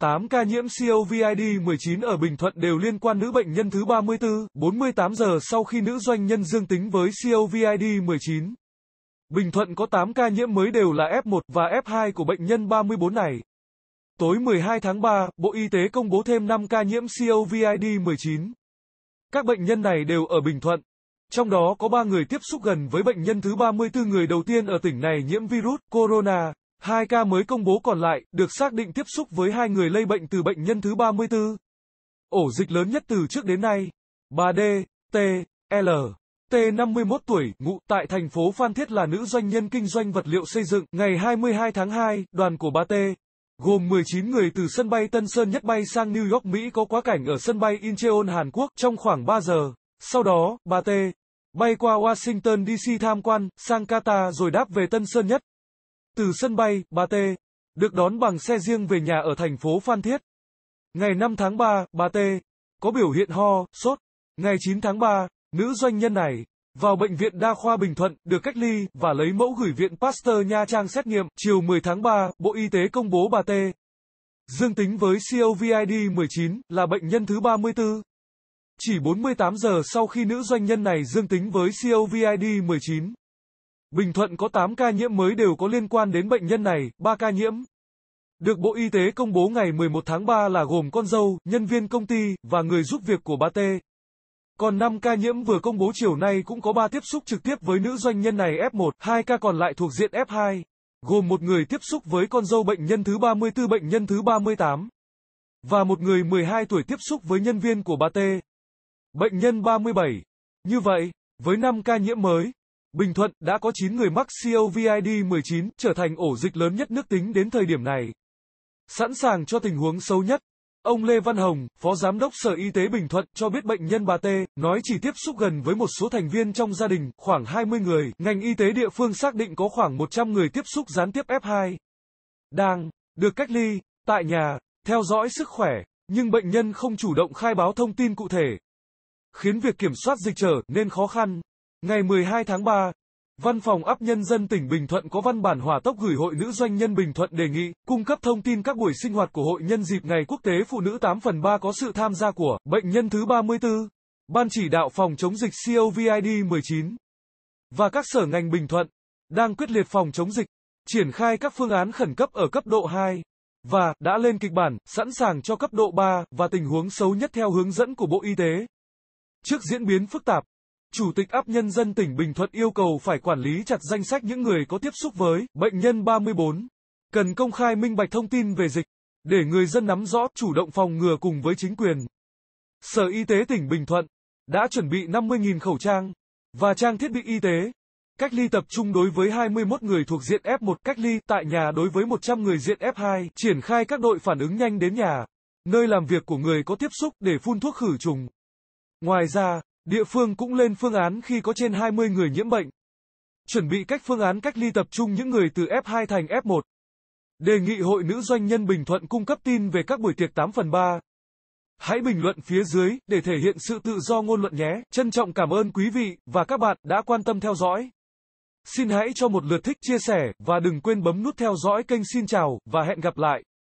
8 ca nhiễm COVID-19 ở Bình Thuận đều liên quan nữ bệnh nhân thứ 34, 48 giờ sau khi nữ doanh nhân dương tính với COVID-19. Bình Thuận có 8 ca nhiễm mới đều là F1 và F2 của bệnh nhân 34 này. Tối 12 tháng 3, Bộ Y tế công bố thêm 5 ca nhiễm COVID-19. Các bệnh nhân này đều ở Bình Thuận. Trong đó có 3 người tiếp xúc gần với bệnh nhân thứ 34 người đầu tiên ở tỉnh này nhiễm virus corona. Hai ca mới công bố còn lại được xác định tiếp xúc với hai người lây bệnh từ bệnh nhân thứ 34. Ổ dịch lớn nhất từ trước đến nay. Bà D, T, L, T 51 tuổi, ngụ tại thành phố Phan Thiết là nữ doanh nhân kinh doanh vật liệu xây dựng. Ngày 22 tháng 2, đoàn của bà T gồm 19 người từ sân bay Tân Sơn Nhất bay sang New York Mỹ có quá cảnh ở sân bay Incheon Hàn Quốc trong khoảng 3 giờ. Sau đó, bà T bay qua Washington DC tham quan, sang Qatar rồi đáp về Tân Sơn Nhất. Từ sân bay, bà T. Được đón bằng xe riêng về nhà ở thành phố Phan Thiết. Ngày 5 tháng 3, bà T. Có biểu hiện ho, sốt. Ngày 9 tháng 3, nữ doanh nhân này vào bệnh viện đa khoa Bình Thuận được cách ly và lấy mẫu gửi viện Pasteur Nha Trang xét nghiệm. Chiều 10 tháng 3, Bộ Y tế công bố bà T. Dương tính với COVID-19 là bệnh nhân thứ 34. Chỉ 48 giờ sau khi nữ doanh nhân này dương tính với COVID-19, Bình Thuận có 8 ca nhiễm mới đều có liên quan đến bệnh nhân này, 3 ca nhiễm được Bộ Y tế công bố ngày 11 tháng 3 là gồm con dâu, nhân viên công ty và người giúp việc của bà T. Còn 5 ca nhiễm vừa công bố chiều nay cũng có 3 tiếp xúc trực tiếp với nữ doanh nhân này F1, 2 ca còn lại thuộc diện F2, gồm một người tiếp xúc với con dâu bệnh nhân thứ 34 bệnh nhân thứ 38 và một người 12 tuổi tiếp xúc với nhân viên của bà T. Bệnh nhân 37. Như vậy, với 5 ca nhiễm mới, Bình Thuận đã có 9 người mắc COVID-19 trở thành ổ dịch lớn nhất nước tính đến thời điểm này. Sẵn sàng cho tình huống xấu nhất, ông Lê Văn Hồng, Phó Giám đốc Sở Y tế Bình Thuận cho biết bệnh nhân bà T nói chỉ tiếp xúc gần với một số thành viên trong gia đình, khoảng 20 người. Ngành y tế địa phương xác định có khoảng 100 người tiếp xúc gián tiếp F2 đang được cách ly tại nhà, theo dõi sức khỏe, nhưng bệnh nhân không chủ động khai báo thông tin cụ thể, khiến việc kiểm soát dịch trở nên khó khăn. Ngày 12 tháng 3, Văn phòng ấp nhân dân tỉnh Bình Thuận có văn bản hỏa tốc gửi Hội Nữ Doanh nhân Bình Thuận đề nghị cung cấp thông tin các buổi sinh hoạt của hội nhân dịp ngày quốc tế phụ nữ 8 phần 3 có sự tham gia của bệnh nhân thứ 34, Ban chỉ đạo phòng chống dịch COVID-19 và các sở ngành Bình Thuận đang quyết liệt phòng chống dịch, triển khai các phương án khẩn cấp ở cấp độ 2 và đã lên kịch bản sẵn sàng cho cấp độ 3 và tình huống xấu nhất theo hướng dẫn của Bộ Y tế. Trước diễn biến phức tạp Chủ tịch áp nhân dân tỉnh Bình Thuận yêu cầu phải quản lý chặt danh sách những người có tiếp xúc với bệnh nhân 34. Cần công khai minh bạch thông tin về dịch, để người dân nắm rõ chủ động phòng ngừa cùng với chính quyền. Sở Y tế tỉnh Bình Thuận đã chuẩn bị 50.000 khẩu trang và trang thiết bị y tế. Cách ly tập trung đối với 21 người thuộc diện F1 cách ly tại nhà đối với 100 người diện F2, triển khai các đội phản ứng nhanh đến nhà, nơi làm việc của người có tiếp xúc để phun thuốc khử trùng. Ngoài ra, Địa phương cũng lên phương án khi có trên 20 người nhiễm bệnh. Chuẩn bị cách phương án cách ly tập trung những người từ F2 thành F1. Đề nghị Hội Nữ Doanh nhân Bình Thuận cung cấp tin về các buổi tiệc 8 phần 3. Hãy bình luận phía dưới để thể hiện sự tự do ngôn luận nhé. Trân trọng cảm ơn quý vị và các bạn đã quan tâm theo dõi. Xin hãy cho một lượt thích chia sẻ và đừng quên bấm nút theo dõi kênh Xin chào và hẹn gặp lại.